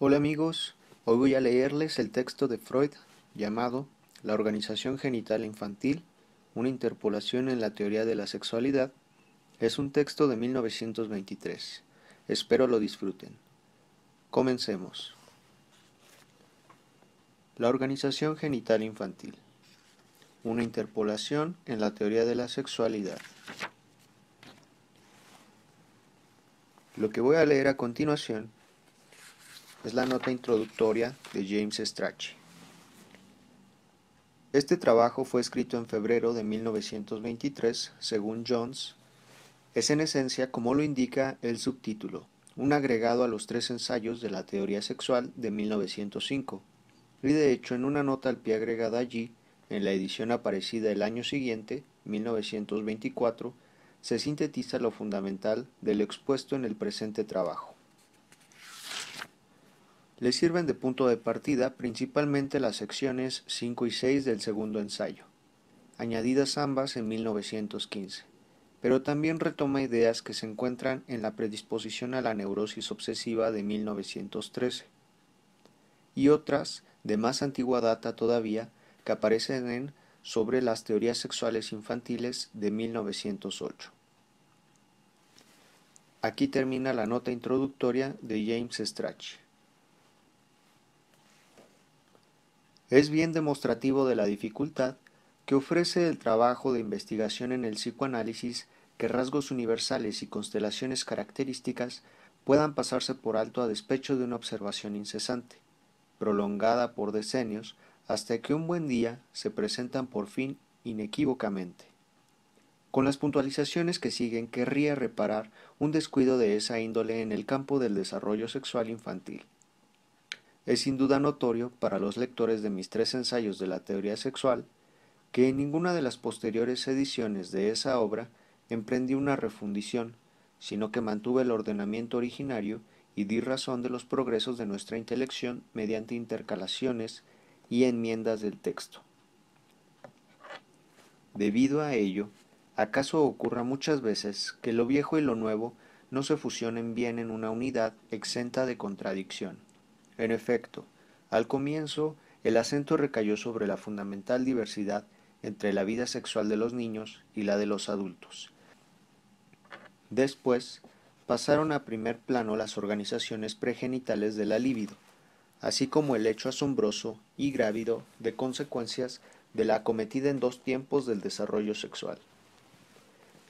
Hola amigos, hoy voy a leerles el texto de Freud llamado La organización genital infantil, una interpolación en la teoría de la sexualidad. Es un texto de 1923. Espero lo disfruten. Comencemos. La organización genital infantil. Una interpolación en la teoría de la sexualidad. Lo que voy a leer a continuación es la nota introductoria de James Strachey. Este trabajo fue escrito en febrero de 1923, según Jones, es en esencia, como lo indica el subtítulo, un agregado a los tres ensayos de la teoría sexual de 1905, y de hecho en una nota al pie agregada allí, en la edición aparecida el año siguiente, 1924, se sintetiza lo fundamental del lo expuesto en el presente trabajo. Le sirven de punto de partida principalmente las secciones 5 y 6 del segundo ensayo, añadidas ambas en 1915, pero también retoma ideas que se encuentran en la predisposición a la neurosis obsesiva de 1913 y otras de más antigua data todavía que aparecen en Sobre las teorías sexuales infantiles de 1908. Aquí termina la nota introductoria de James Strachey. es bien demostrativo de la dificultad que ofrece el trabajo de investigación en el psicoanálisis que rasgos universales y constelaciones características puedan pasarse por alto a despecho de una observación incesante, prolongada por decenios, hasta que un buen día se presentan por fin inequívocamente. Con las puntualizaciones que siguen querría reparar un descuido de esa índole en el campo del desarrollo sexual infantil es sin duda notorio para los lectores de mis tres ensayos de la teoría sexual que en ninguna de las posteriores ediciones de esa obra emprendí una refundición, sino que mantuve el ordenamiento originario y di razón de los progresos de nuestra intelección mediante intercalaciones y enmiendas del texto. Debido a ello, acaso ocurra muchas veces que lo viejo y lo nuevo no se fusionen bien en una unidad exenta de contradicción. En efecto, al comienzo, el acento recayó sobre la fundamental diversidad entre la vida sexual de los niños y la de los adultos. Después, pasaron a primer plano las organizaciones pregenitales de la libido, así como el hecho asombroso y grávido de consecuencias de la acometida en dos tiempos del desarrollo sexual.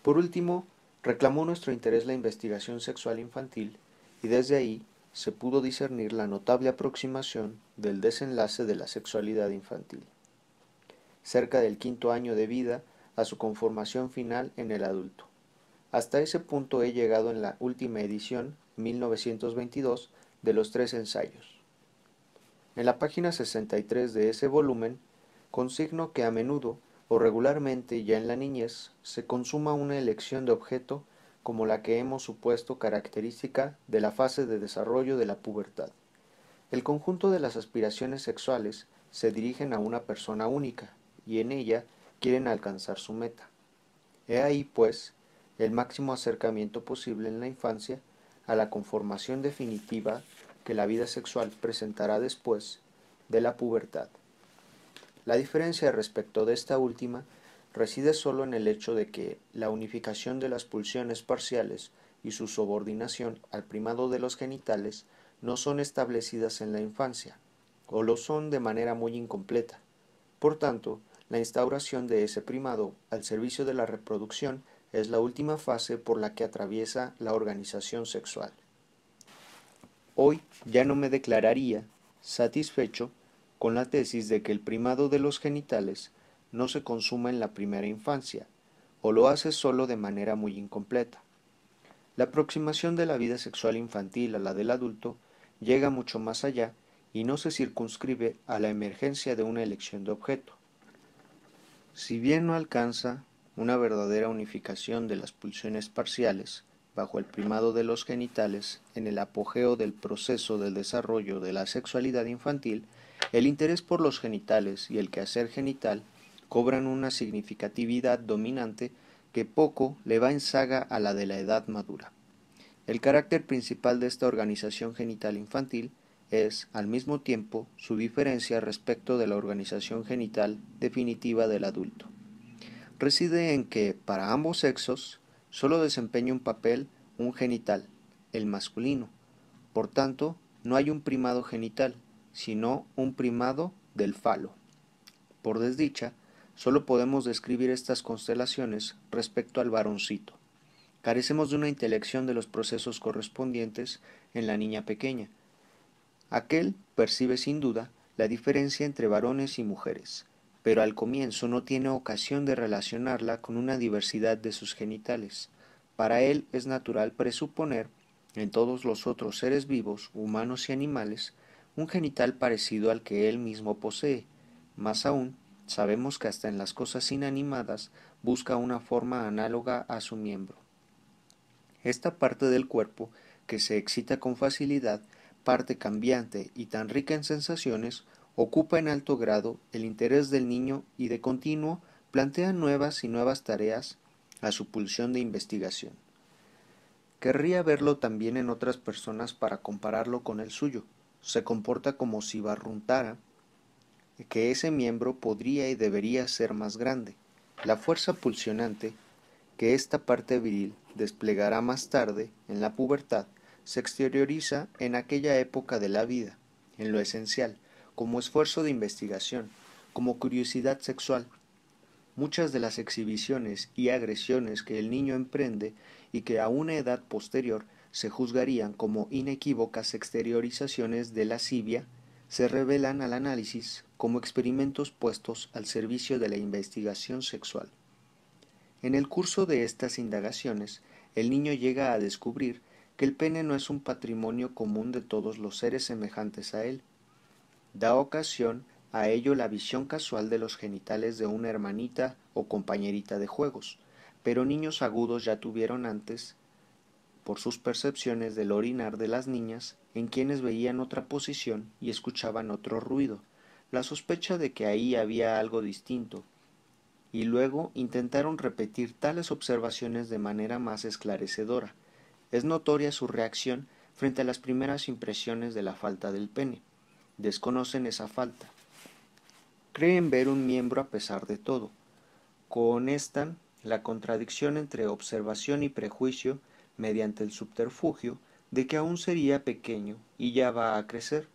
Por último, reclamó nuestro interés la investigación sexual infantil y desde ahí se pudo discernir la notable aproximación del desenlace de la sexualidad infantil, cerca del quinto año de vida a su conformación final en el adulto. Hasta ese punto he llegado en la última edición, 1922, de los tres ensayos. En la página 63 de ese volumen, consigno que a menudo o regularmente ya en la niñez se consuma una elección de objeto como la que hemos supuesto característica de la fase de desarrollo de la pubertad. El conjunto de las aspiraciones sexuales se dirigen a una persona única y en ella quieren alcanzar su meta. He ahí, pues, el máximo acercamiento posible en la infancia a la conformación definitiva que la vida sexual presentará después de la pubertad. La diferencia respecto de esta última reside solo en el hecho de que la unificación de las pulsiones parciales y su subordinación al primado de los genitales no son establecidas en la infancia, o lo son de manera muy incompleta. Por tanto, la instauración de ese primado al servicio de la reproducción es la última fase por la que atraviesa la organización sexual. Hoy ya no me declararía satisfecho con la tesis de que el primado de los genitales no se consuma en la primera infancia, o lo hace solo de manera muy incompleta. La aproximación de la vida sexual infantil a la del adulto llega mucho más allá y no se circunscribe a la emergencia de una elección de objeto. Si bien no alcanza una verdadera unificación de las pulsiones parciales bajo el primado de los genitales en el apogeo del proceso del desarrollo de la sexualidad infantil, el interés por los genitales y el quehacer genital cobran una significatividad dominante que poco le va en saga a la de la edad madura. El carácter principal de esta organización genital infantil es, al mismo tiempo, su diferencia respecto de la organización genital definitiva del adulto. Reside en que, para ambos sexos, solo desempeña un papel un genital, el masculino. Por tanto, no hay un primado genital, sino un primado del falo. Por desdicha, Solo podemos describir estas constelaciones respecto al varoncito. Carecemos de una intelección de los procesos correspondientes en la niña pequeña. Aquel percibe sin duda la diferencia entre varones y mujeres, pero al comienzo no tiene ocasión de relacionarla con una diversidad de sus genitales. Para él es natural presuponer en todos los otros seres vivos, humanos y animales, un genital parecido al que él mismo posee. Más aún, Sabemos que hasta en las cosas inanimadas busca una forma análoga a su miembro. Esta parte del cuerpo, que se excita con facilidad, parte cambiante y tan rica en sensaciones, ocupa en alto grado el interés del niño y de continuo plantea nuevas y nuevas tareas a su pulsión de investigación. Querría verlo también en otras personas para compararlo con el suyo. Se comporta como si barruntara que ese miembro podría y debería ser más grande. La fuerza pulsionante que esta parte viril desplegará más tarde, en la pubertad, se exterioriza en aquella época de la vida, en lo esencial, como esfuerzo de investigación, como curiosidad sexual. Muchas de las exhibiciones y agresiones que el niño emprende y que a una edad posterior se juzgarían como inequívocas exteriorizaciones de la lascivia, se revelan al análisis como experimentos puestos al servicio de la investigación sexual. En el curso de estas indagaciones, el niño llega a descubrir que el pene no es un patrimonio común de todos los seres semejantes a él. Da ocasión a ello la visión casual de los genitales de una hermanita o compañerita de juegos, pero niños agudos ya tuvieron antes, por sus percepciones del orinar de las niñas, en quienes veían otra posición y escuchaban otro ruido, la sospecha de que ahí había algo distinto, y luego intentaron repetir tales observaciones de manera más esclarecedora. Es notoria su reacción frente a las primeras impresiones de la falta del pene. Desconocen esa falta. Creen ver un miembro a pesar de todo. Cohonestan la contradicción entre observación y prejuicio mediante el subterfugio de que aún sería pequeño y ya va a crecer,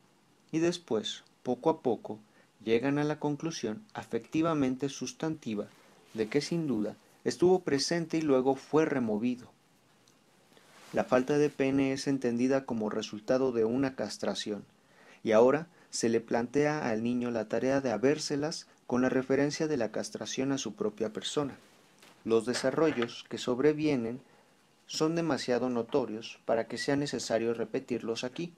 y después, poco a poco, llegan a la conclusión afectivamente sustantiva de que sin duda estuvo presente y luego fue removido. La falta de pene es entendida como resultado de una castración, y ahora se le plantea al niño la tarea de habérselas con la referencia de la castración a su propia persona. Los desarrollos que sobrevienen son demasiado notorios para que sea necesario repetirlos aquí.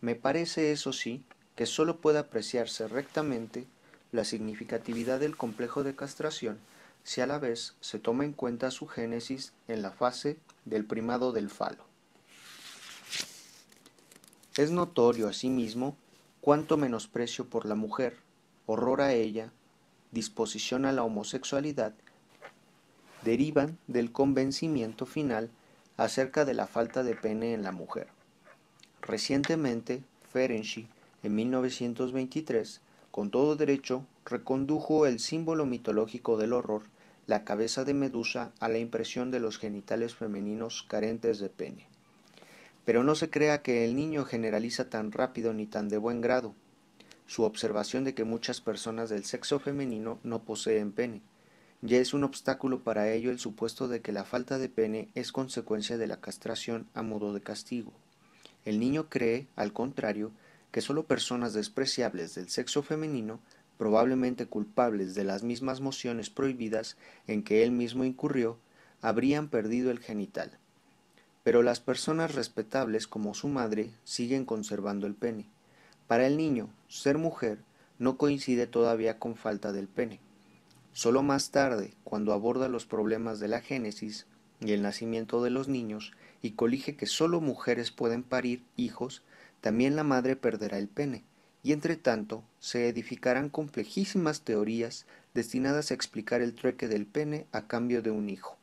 Me parece, eso sí, que sólo puede apreciarse rectamente la significatividad del complejo de castración si a la vez se toma en cuenta su génesis en la fase del primado del falo. Es notorio, asimismo, cuánto menosprecio por la mujer, horror a ella, disposición a la homosexualidad, derivan del convencimiento final acerca de la falta de pene en la mujer. Recientemente, Ferenczi, en 1923, con todo derecho, recondujo el símbolo mitológico del horror, la cabeza de Medusa, a la impresión de los genitales femeninos carentes de pene. Pero no se crea que el niño generaliza tan rápido ni tan de buen grado. Su observación de que muchas personas del sexo femenino no poseen pene ya es un obstáculo para ello el supuesto de que la falta de pene es consecuencia de la castración a modo de castigo. El niño cree, al contrario, que solo personas despreciables del sexo femenino, probablemente culpables de las mismas mociones prohibidas en que él mismo incurrió, habrían perdido el genital. Pero las personas respetables como su madre siguen conservando el pene. Para el niño, ser mujer no coincide todavía con falta del pene. Solo más tarde, cuando aborda los problemas de la génesis y el nacimiento de los niños y colige que solo mujeres pueden parir hijos, también la madre perderá el pene, y entre tanto se edificarán complejísimas teorías destinadas a explicar el trueque del pene a cambio de un hijo.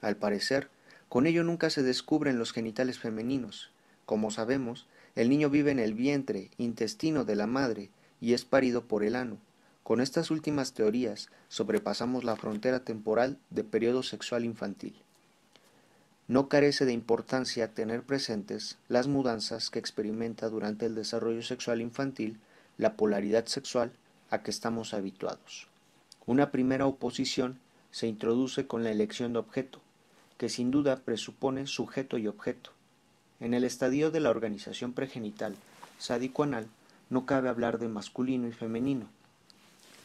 Al parecer, con ello nunca se descubren los genitales femeninos. Como sabemos, el niño vive en el vientre, intestino de la madre, y es parido por el ano, con estas últimas teorías sobrepasamos la frontera temporal de periodo sexual infantil. No carece de importancia tener presentes las mudanzas que experimenta durante el desarrollo sexual infantil la polaridad sexual a que estamos habituados. Una primera oposición se introduce con la elección de objeto, que sin duda presupone sujeto y objeto. En el estadio de la organización pregenital sadicoanal, no cabe hablar de masculino y femenino,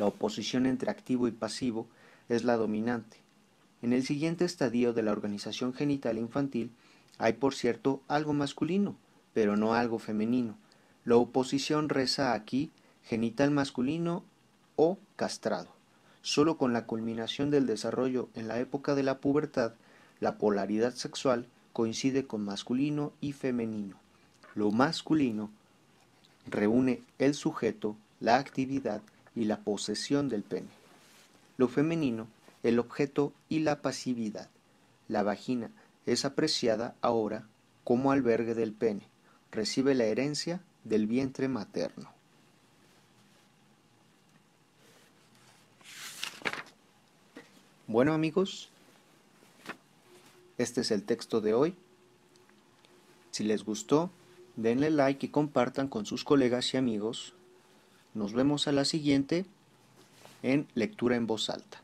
la oposición entre activo y pasivo es la dominante. En el siguiente estadio de la organización genital infantil hay, por cierto, algo masculino, pero no algo femenino. La oposición reza aquí genital masculino o castrado. Solo con la culminación del desarrollo en la época de la pubertad, la polaridad sexual coincide con masculino y femenino. Lo masculino reúne el sujeto, la actividad y la posesión del pene. Lo femenino, el objeto y la pasividad. La vagina es apreciada ahora como albergue del pene. Recibe la herencia del vientre materno. Bueno amigos, este es el texto de hoy. Si les gustó, denle like y compartan con sus colegas y amigos nos vemos a la siguiente en lectura en voz alta.